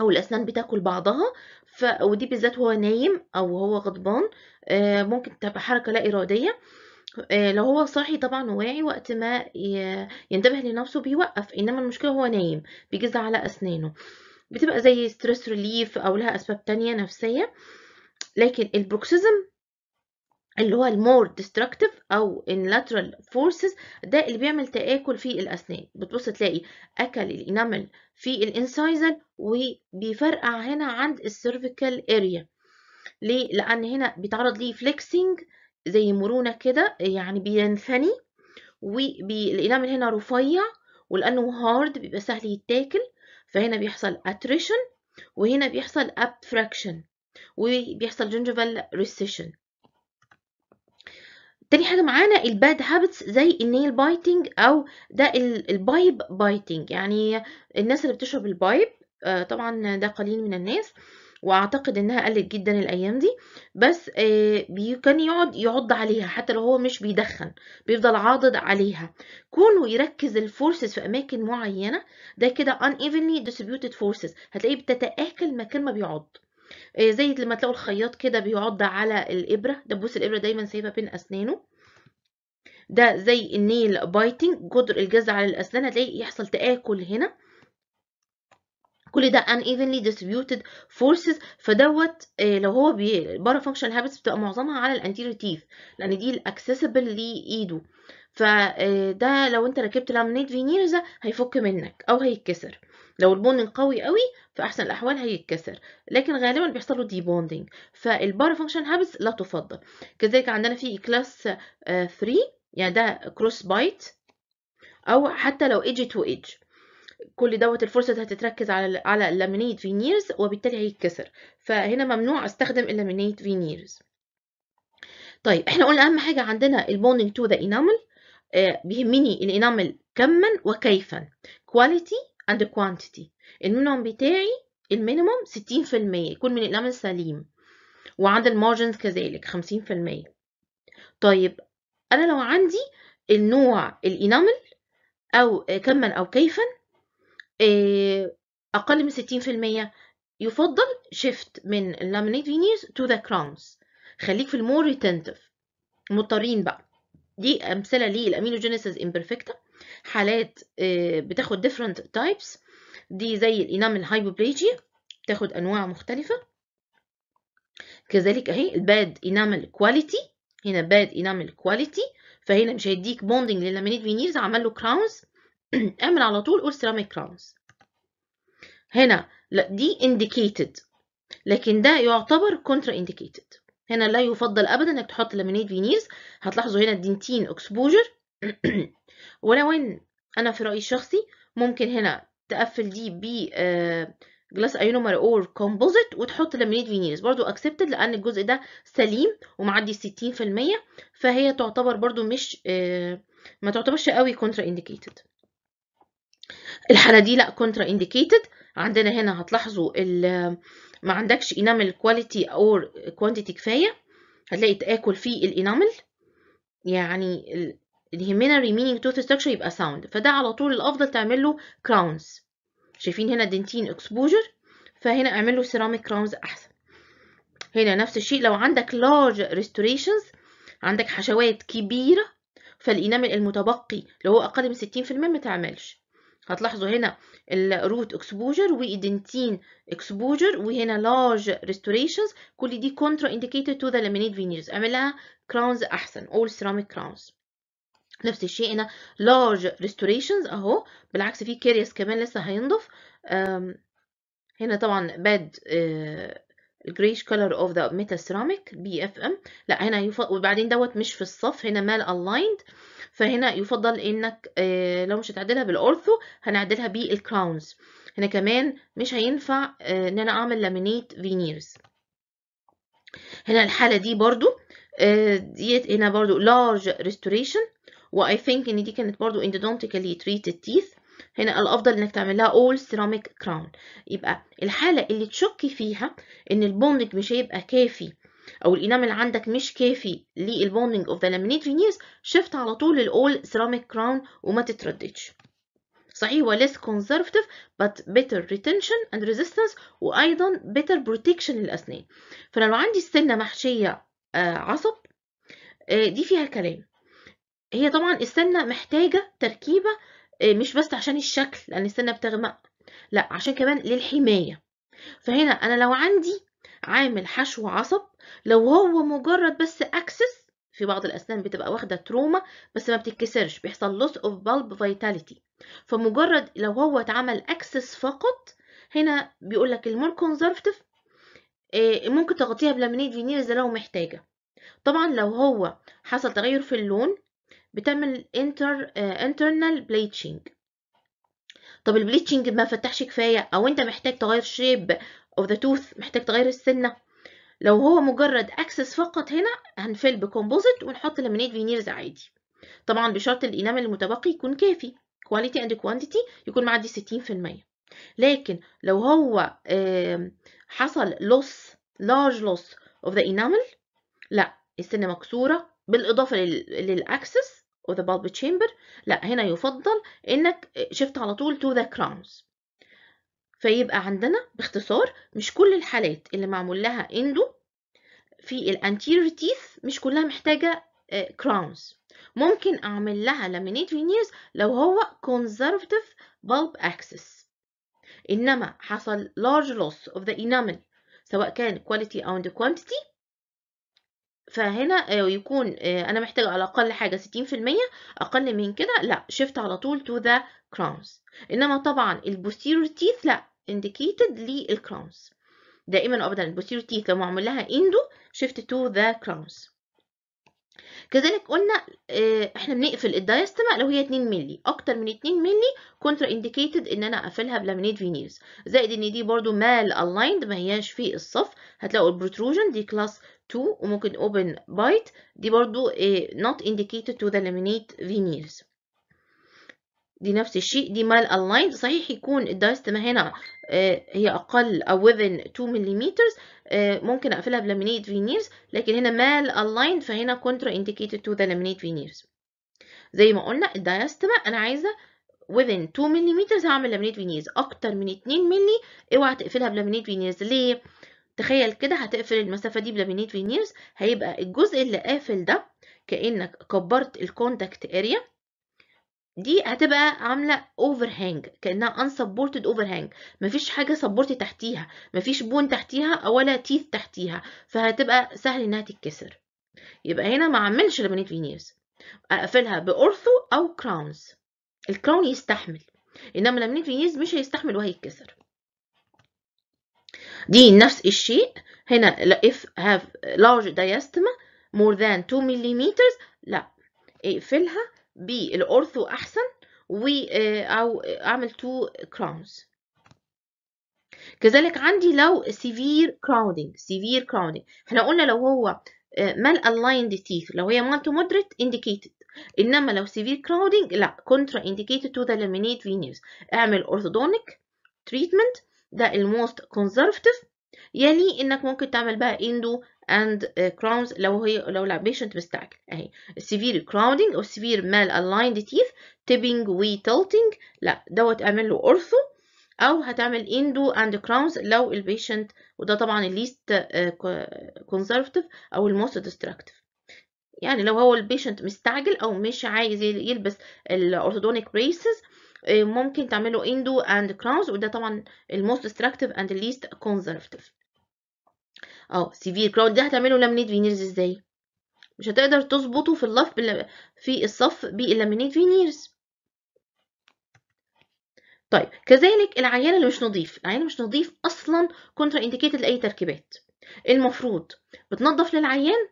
A: او الاسنان بتاكل بعضها ف... ودي بالذات وهو نايم او هو غضبان آه ممكن تبقى حركه لا اراديه آه لو هو صاحي طبعا وواعي وقت ما ينتبه لنفسه بيوقف انما المشكله هو نايم بيجز على اسنانه بتبقى زي ستريس ريليف او لها اسباب تانية نفسيه لكن البروكسيزم اللي هو المور ديستركتيف او اللاترال فورسز ده اللي بيعمل تآكل في الأسنان بتبص تلاقي أكل الإنامل في الإنسايزل وبيفرقع هنا عند السيرفيكال اريا ليه؟ لأن هنا بيتعرض ليه فليكسنج زي مرونة كده يعني بينثني والإنامل هنا رفيع ولأنه هارد بيبقى سهل يتاكل فهنا بيحصل اتريشن وهنا بيحصل ابفراكشن وبيحصل جنجفال ريسيشن تاني حاجة معانا الباد هابتس زي النيل بايتنج أو ده البايب بايتنج يعني الناس اللي بتشرب البايب آه، طبعا ده قليل من الناس واعتقد انها قلت جدا الايام دي بس آه، كان يقعد يعض عليها حتى لو هو مش بيدخن بيفضل عاضد عليها كونه يركز الفورسز في اماكن معينه ده كده ان ايفنلي ديستريبيوتد فورسز هتلاقيه بتتاكل مكان ما بيعض آه، زي لما تلاقوا الخياط كده بيعض على الابره دبوس الابره دايما سايبه بين اسنانه ده زي النيل بايتنج جدر الجذع على الاسنان هتلاقي يحصل تاكل هنا كل ده unevenly distributed forces فدوت آه، لو هو بارا فانكشن هابتس بتبقى معظمها على الانتيريور تيث لان دي الاكسسبل لايده فده آه، لو انت ركبت لامنيت فينيرز هيفك منك او هيتكسر لو البوندنج قوي قوي في احسن الاحوال هيتكسر لكن غالبا بيحصل له دي بوندنج فالبار فانكشن هابس لا تفضل كذلك عندنا في كلاس 3 آه، يعني ده كروس بايت او حتى لو ايدج تو ايدج كل دوت الفرصة هتتركز على على اللامينيت فينيرز وبالتالي هيتكسر فهنا ممنوع استخدم اللامينيت فينيرز طيب احنا قلنا اهم حاجة عندنا البوندنج تو ذا انامل بيهمني الانامل كما وكيفا كواليتي and the quantity المينيموم بتاعي المينيموم 60% يكون من الأمن السليم وعند المارجنز كذلك 50% طيب أنا لو عندي النوع الإنامل أو كما أو كيفا آه، أقل من 60% يفضل شيفت من اللامينيت فينيرز تو ذا كراونز خليك في المور ريتنتف مضطرين بقى دي امثله جينيسيس امبرفكتا حالات آه، بتاخد ديفرنت تايبس دي زي الانامل هايبوبليجيا بتاخد انواع مختلفه كذلك اهي الباد انامل كواليتي هنا باد انامل كواليتي فهنا مش هيديك بوندنج للامينيت فينيرز عمل له كراونز اعمل على طول قول سيراميك كراونز هنا لا دي indicated لكن ده يعتبر كونترا انديكيتد هنا لا يفضل ابدا انك تحط لامينيت فينيرز هتلاحظوا هنا الدنتين اكسبوجر ولو ان انا في رايي الشخصي ممكن هنا تقفل دي ب جلاس ايونومر اور كومبوزيت وتحط لامينيت فينيرز برضو اكسبتد لان الجزء ده سليم ومعدي 60% فهي تعتبر برضو مش آه، ما تعتبرش قوي كونترا انديكيتد الحاله دي لا كونترا انديكيتد عندنا هنا هتلاحظوا ما عندكش انامل كواليتي او كوانتيتي كفايه هتلاقي تاكل في الانامل يعني الهيمينا remaining tooth structure يبقى sound فده على طول الافضل تعمل له crowns شايفين هنا دنتين اكسبوجر فهنا اعمل له سيراميك كراونز احسن هنا نفس الشيء لو عندك large restorations عندك حشوات كبيره فالانامل المتبقي اللي هو اقل من 60% ما تعملش هتلاحظوا هنا الروت اكسبوجر وايدنتين اكسبوجر وهنا لارج ريستوريشنز كل دي كونترا انديكيتد تو ذا لامينيت فينيرز اعملها كراونز احسن اول سيراميك كراونز نفس الشيء هنا لارج ريستوريشنز اهو بالعكس في كاريس كمان لسه هينضف هنا طبعا باد الجريش كولر اوف ذا ميتا سيراميك بي اف ام لا هنا يفضل وبعدين دوت مش في الصف هنا مال الايند فهنا يفضل انك آه، لو مش هتعدلها بالاورثو هنعدلها بالكراونز هنا كمان مش هينفع آه، ان انا اعمل لامينيت فينيرز هنا الحاله دي برضو آه، ديت هنا برضو لارج ريستوريشن واي ثينك ان دي كانت برضو endodontically treated teeth هنا الافضل انك تعمل لها سيراميك كراون يبقى الحاله اللي تشكي فيها ان البوندنج مش هيبقى كافي او الانامل عندك مش كافي للبوندنج اوف ذا لامينيت فينيرز شفت على طول الاول سيراميك كراون وما تترددش صحيح وليس conservative but better retention and resistance وايضا better protection للاسنان فانا لو عندي السنه محشيه آه، عصب آه، دي فيها كلام هي طبعا السنه محتاجه تركيبه آه، مش بس عشان الشكل لأن السنة بتغمق لا عشان كمان للحماية فهنا أنا لو عندي عامل حشو عصب لو هو مجرد بس أكسس في بعض الأسنان بتبقى واخدة تروما بس ما بتتكسرش بيحصل لوس اوف بالب فيتاليتي فمجرد لو هو اتعمل أكسس فقط هنا بيقول لك المور كونزرفتيف آه، ممكن تغطيها بلامينيت فينيرز لو محتاجة طبعا لو هو حصل تغير في اللون بتعمل انتر انترنال بليتشنج طب البليتشنج ما فتحش كفايه او انت محتاج تغير شيب اوف ذا توث محتاج تغير السنه لو هو مجرد اكسس فقط هنا هنفل بكومبوزيت ونحط لامينيت فينيرز عادي طبعا بشرط الانامل المتبقي يكون كافي كواليتي اند كوانتيتي يكون معدي 60% لكن لو هو حصل لوس لارج لوس اوف ذا انامل لا السنه مكسوره بالاضافه للاكسس of the bulb chamber لا هنا يفضل انك شفت على طول to the crowns فيبقى عندنا باختصار مش كل الحالات اللي معمول لها اندو في الانتيريور تيث مش كلها محتاجه كراونز آه، ممكن اعمل لها لامينيت فينيرز لو هو conservative bulb access انما حصل large loss of the enamel سواء كان quality او quantity فهنا آه، يكون آه، انا محتاجه على الاقل حاجه 60% اقل من كده لا شيفت على طول تو ذا crowns انما طبعا البوستيريور تيث لا indicated للكراونز دائما ابدا البوستيريور تيث لو معمول لها اندو شيفت تو ذا crowns كذلك قلنا آه، احنا بنقفل الدايستما لو هي 2 مللي اكتر من 2 مللي كونترا انديكيتد ان انا اقفلها بلامينيت فينيرز زائد ان دي برضو مال الايند ما هياش في الصف هتلاقوا البروتروجن دي كلاس تو وممكن open bite دي برضو آه، not indicated to the laminate فينيرز دي نفس الشيء دي مال aligned صحيح يكون الدايستما هنا آه، هي أقل أو within 2 ملم آه، ممكن أقفلها بلامينيت فينيرز لكن هنا مال aligned فهنا contra indicated to the laminate فينيرز زي ما قلنا الدايستما أنا عايزة within 2 ملم هعمل لامينيت فينيرز أكتر من 2 ملي اوعى تقفلها بلامينيت فينيرز ليه؟ تخيل كده هتقفل المسافة دي بلامينيت فينيرز هيبقى الجزء اللي قافل ده كأنك كبرت الكونتاكت اريا دي هتبقى عاملة اوفر هانج كأنها unsupported اوفر هانج مفيش حاجة سبورت تحتيها مفيش بون تحتيها ولا تيث تحتيها فهتبقى سهل انها تتكسر يبقى هنا ما عملش لامينيت فينيرز اقفلها بأورثو او كراونز الكراون يستحمل انما لامينيت فينيرز مش هيستحمل وهيتكسر دي نفس الشيء هنا if have large diastema more than 2 ملم لا اقفلها بالأورثو أحسن و أو أعمل 2 crowns كذلك عندي لو severe crowding severe crowding احنا قلنا لو هو مال aligned teeth لو هي مالتو moderate indicated انما لو severe crowding لا contra indicated to the laminate venous اعمل orthodontic treatment ده الموست conservative يعني انك ممكن تعمل بقى اندو اند آه، كراونز لو هي لو البيشنت مستعجل اهي سيفير كراودنج او سيفير مال الايند تيث تيبنج وي وتلتنج لا دوت اعمل له اورثو او هتعمل اندو اند كراونز لو البيشنت وده طبعا الليست كونسرفتيف آه، او الموست ديستراكتيف يعني لو هو البيشنت مستعجل او مش عايز يلبس الاورثودونيك بريسز آه، ممكن تعملوا اندو اند كراونز وده طبعا الموست استراكتيف اند ليست كونزرفتيف اه سيفير كراون ده هتعمله لامينيت فينيرز ازاي مش هتقدر تظبطه في اللف في الصف باللامينيت فينيرز طيب كذلك العيان اللي مش نظيف العيان مش نظيف اصلا كونترا انديكيتد لاي تركيبات المفروض بتنظف للعيان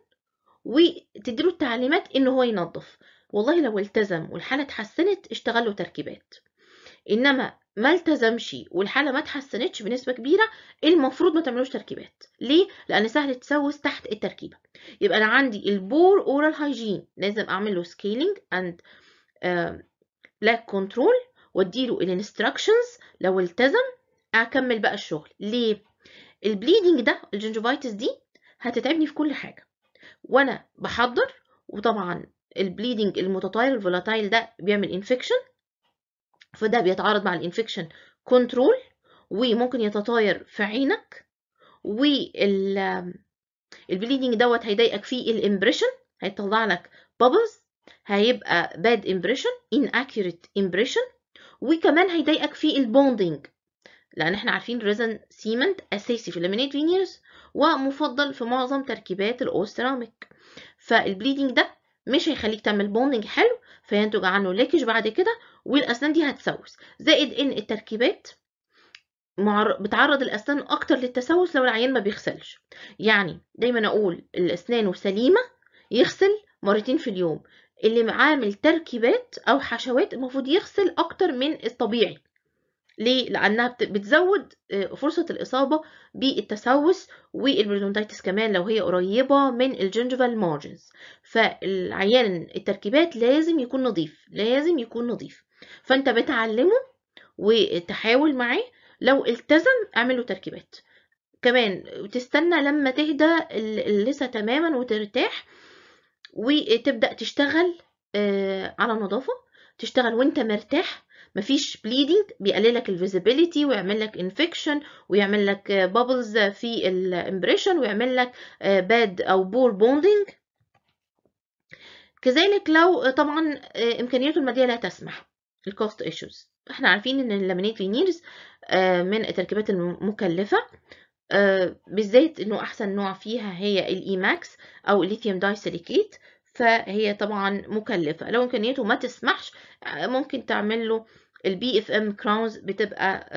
A: وتديله التعليمات ان هو ينظف والله لو التزم والحالة اتحسنت اشتغل له تركيبات انما ما التزمش والحاله ما اتحسنتش بنسبه كبيره المفروض ما تعملوش تركيبات ليه لان سهل تسوس تحت التركيبه يبقى انا عندي البور اورال هايجين لازم اعمل له سكيلينج اند بلاك كنترول واديله الانستراكشنز لو التزم اكمل بقى الشغل ليه البليدنج ده الجنجفايتس دي هتتعبني في كل حاجه وانا بحضر وطبعا البليدنج المتطاير الفولاتايل ده بيعمل انفكشن فده بيتعارض مع الانفكشن كنترول وممكن يتطاير في عينك وال البليدنج دوت هيضايقك في الامبريشن هيطلع لك بابلز هيبقى باد امبريشن inaccurate امبريشن وكمان هيضايقك في البوندنج لان احنا عارفين ريزن سيمنت اساسي في الليمينيت فينيرز ومفضل في معظم تركيبات الاوستراميك فالبليدنج ده مش هيخليك تعمل بوندنج حلو فينتج عنه ليكج بعد كده والاسنان دي هتسوس زائد ان التركيبات بتعرض الاسنان اكتر للتسوس لو العيان ما بيغسلش يعني دايما اقول الاسنان سليمه يغسل مرتين في اليوم اللي عامل تركيبات او حشوات المفروض يغسل اكتر من الطبيعي ليه؟ لأنها بتزود آه، فرصة الإصابة بالتسوس والبريدونتيتس كمان لو هي قريبة من الجنجفال مارجنز فالعيان التركيبات لازم يكون نظيف لازم يكون نظيف فأنت بتعلمه وتحاول معاه لو التزم اعمله تركيبات كمان تستنى لما تهدى اللثة تماما وترتاح وتبدأ تشتغل آه، على نظافة تشتغل وانت مرتاح مفيش بليدنج بيقلل لك الفيزيبيليتي ويعمل لك انفكشن ويعمل لك بابلز آه, في الامبريشن ويعمل لك باد آه, او بور بوندنج كذلك لو آه, طبعا امكانياته الماديه لا تسمح الكوست ايشوز احنا عارفين ان اللامينيت لينيرز من التركيبات المكلفه بالذات انه احسن نوع فيها هي الايماكس او الليثيوم داي سيليكيت فهي طبعا مكلفه لو امكانيته ما تسمحش ممكن تعمل له البي اف ام كراونز بتبقى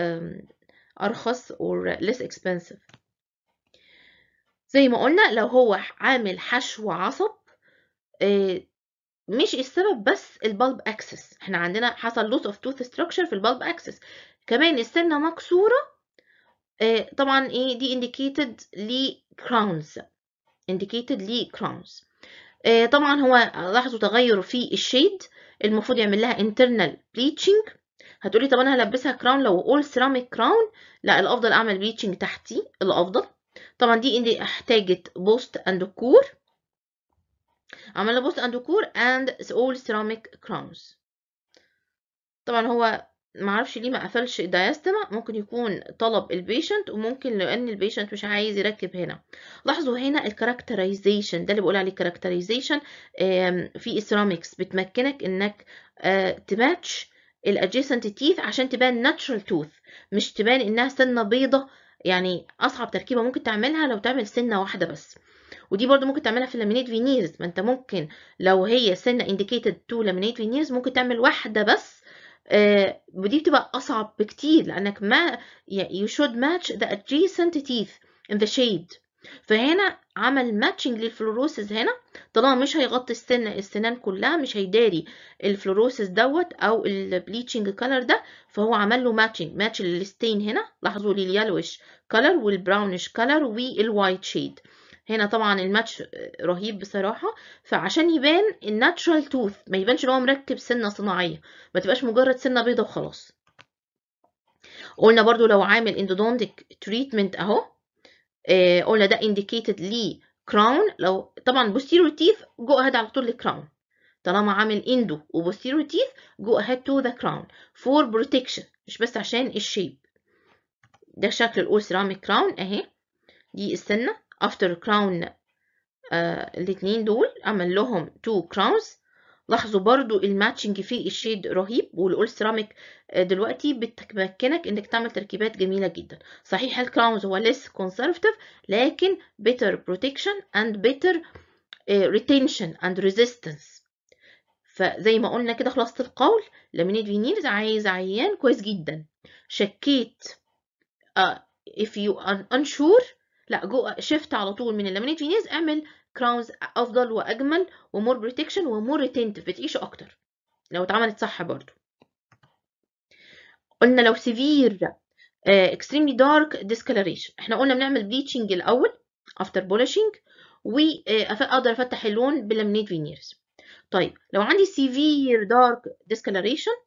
A: ارخص or less expensive زي ما قلنا لو هو عامل حشو عصب آه، مش السبب بس البالب اكسس احنا عندنا حصل لوس اوف توث ستراكشر في البالب اكسس كمان السنه مكسوره آه، طبعا ايه دي indicated لي crowns indicated لي crowns آه، طبعا هو لاحظوا تغير في الشيد المفروض يعمل لها internal bleaching هتقولي طب انا هلبسها كراون لو اول سيراميك كراون لا الافضل اعمل بليتشنج تحتي الافضل طبعا دي اني احتاجت بوست اند كور عملنا بوست اند كور اند اول سيراميك كراونز طبعا هو معرفش ليه ما قفلش الدايستما ممكن يكون طلب البيشنت وممكن لان البيشنت مش عايز يركب هنا لاحظوا هنا الكاركترايزيشن ده اللي بقول عليه كاركترايزيشن في السيراميكس بتمكنك انك آه، تماتش الادجيسنت تيث عشان تبان ناتشرال توث مش تبان انها سنه بيضه يعني اصعب تركيبه ممكن تعملها لو تعمل سنه واحده بس ودي برضو ممكن تعملها في اللامينيت فينيرز ما انت ممكن لو هي سنه انديكيتد تو لامينيت فينيرز ممكن تعمل واحده بس آه ودي بتبقى اصعب بكتير لانك ما يو شود ماتش the adjacent teeth in the shade فهنا عمل ماتشنج للفلوروسز هنا طالما مش هيغطي السن السنان كلها مش هيداري الفلوروسز دوت او البليتشنج كلر ده فهو عمل له ماتشنج ماتش للستين هنا لاحظوا لي اليلوش كلر والبراونش كلر والوايت شيد هنا طبعا الماتش رهيب بصراحة فعشان يبان الناتشرال توث ما يبانش ان هو مركب سنة صناعية ما تبقاش مجرد سنة بيضة وخلاص قلنا برضو لو عامل اندودونتك تريتمنت اهو آه، قلنا ده indicated ليه crown لو طبعا posterior teeth go ahead على طول للكراون طالما عامل اندو posterior تيث جو ahead تو ذا كراون فور بروتكشن مش بس عشان الشيب ده شكل الاول سيراميك كراون اهي دي السنه افتر كراون آه الاتنين دول عمل لهم تو كراونز لاحظوا برضو الماتشنج في الشيد رهيب والأول سيراميك آه، دلوقتي بتمكنك انك تعمل تركيبات جميلة جدا صحيح الكراونز هو less conservative لكن better protection and better آه، retention and resistance فزي ما قلنا كده خلاصة القول لامينيت فينيرز عايز عيان كويس جدا شكيت uh, if you are unsure لا جو شفت على طول من اللامينيت فينيرز اعمل كراونز افضل واجمل ومور بروتكشن ومور ريتنتف بتعيش اكتر لو اتعملت صح برضو قلنا لو سيفير اكستريملي دارك discoloration احنا قلنا بنعمل بليتشنج الاول افتر بولشنج واقدر افتح اللون بلمنيت فينيرز طيب لو عندي سيفير دارك discoloration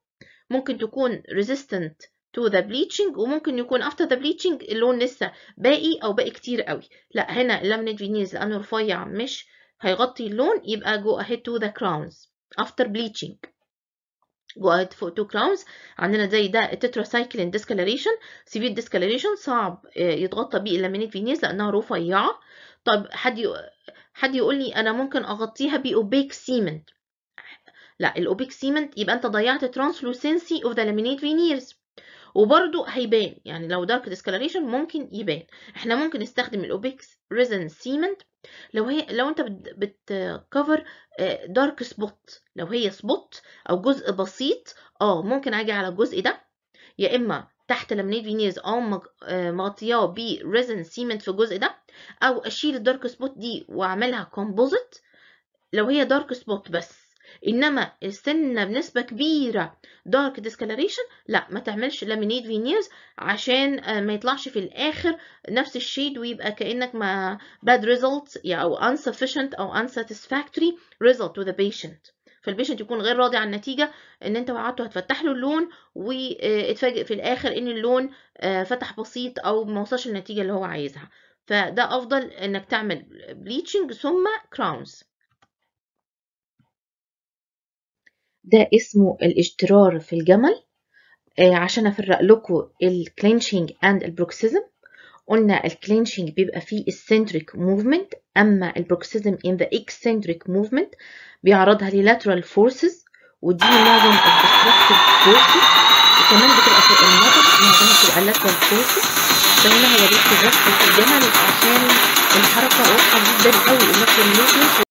A: ممكن تكون ريزيستنت تو ذا بليتشنج وممكن يكون افتر ذا بليتشنج اللون لسه باقي أو باقي كتير قوي لا هنا اللامينيت فينيز لأنه رفيع مش هيغطي اللون يبقى جو اهيد تو ذا كراونز افتر بليتشنج جو اهيد فوق تو كراونز عندنا زي ده التتراسايكلين ديسكالريشن سيفير ديسكالريشن صعب آه، يتغطى بيه اللامينيت فينيز لأنها رفيعة طب حد حد يقول لي أنا ممكن أغطيها بأوبيك سيمنت لا الأوبيك سيمنت يبقى أنت ضيعت ترانسلوسنسي اوف ذا لامينيت فينيرز وبرده هيبان يعني لو دارك ديسكلريشن ممكن يبان احنا ممكن نستخدم الاوبيكس ريزن سيمنت لو هي لو انت بتكفر دارك سبوت لو هي سبوت او جزء بسيط اه ممكن اجي على الجزء ده يا اما تحت لمنيت فينيرز او آه، مغطياه بريزن سيمنت في الجزء ده او اشيل الدارك سبوت دي واعملها كومبوزيت لو هي دارك سبوت بس انما السنه بنسبه كبيره دارك ديسكلريشن لا ما تعملش لامينيت فينيرز عشان آه، ما يطلعش في الاخر نفس الشيد ويبقى كانك ما bad ريزلتس او insufficient او unsatisfactory ريزلت تو the patient فالبيشنت يكون غير راضي عن النتيجه ان انت وعدته هتفتح له اللون واتفاجئ آه، في الاخر ان اللون آه، فتح بسيط او ما وصلش النتيجه اللي هو عايزها فده افضل انك تعمل بليتشنج ثم كراونز ده اسمه الاجترار في الجمل آه، عشان افرق لكم الكلينشينج اند البروكسيزم قلنا الكلينشينج بيبقى فيه السنتريك موفمنت اما البروكسيزم ان ذا اكسنتريك موفمنت بيعرضها lateral forces ودي معظم الدستركتيف فورسز وكمان بتبقى في النظر معظمها بتبقى lateral forces فهنا هو بيكتب في الجمل عشان الحركه واضحه جدا قوي